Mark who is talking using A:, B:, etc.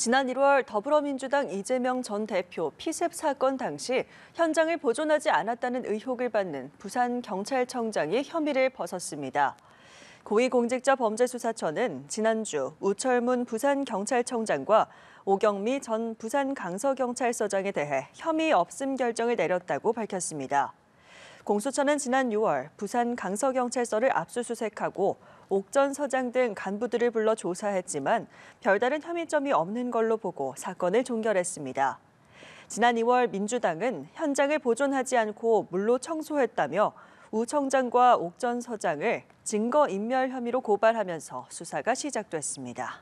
A: 지난 1월 더불어민주당 이재명 전 대표 피습 사건 당시 현장을 보존하지 않았다는 의혹을 받는 부산 경찰청장이 혐의를 벗었습니다. 고위공직자범죄수사처는 지난주 우철문 부산경찰청장과 오경미 전 부산 강서경찰서장에 대해 혐의 없음 결정을 내렸다고 밝혔습니다. 공수처는 지난 6월 부산 강서경찰서를 압수수색하고 옥전 서장 등 간부들을 불러 조사했지만 별다른 혐의점이 없는 걸로 보고 사건을 종결했습니다. 지난 2월 민주당은 현장을 보존하지 않고 물로 청소했다며 우 청장과 옥전 서장을 증거인멸 혐의로 고발하면서 수사가 시작됐습니다.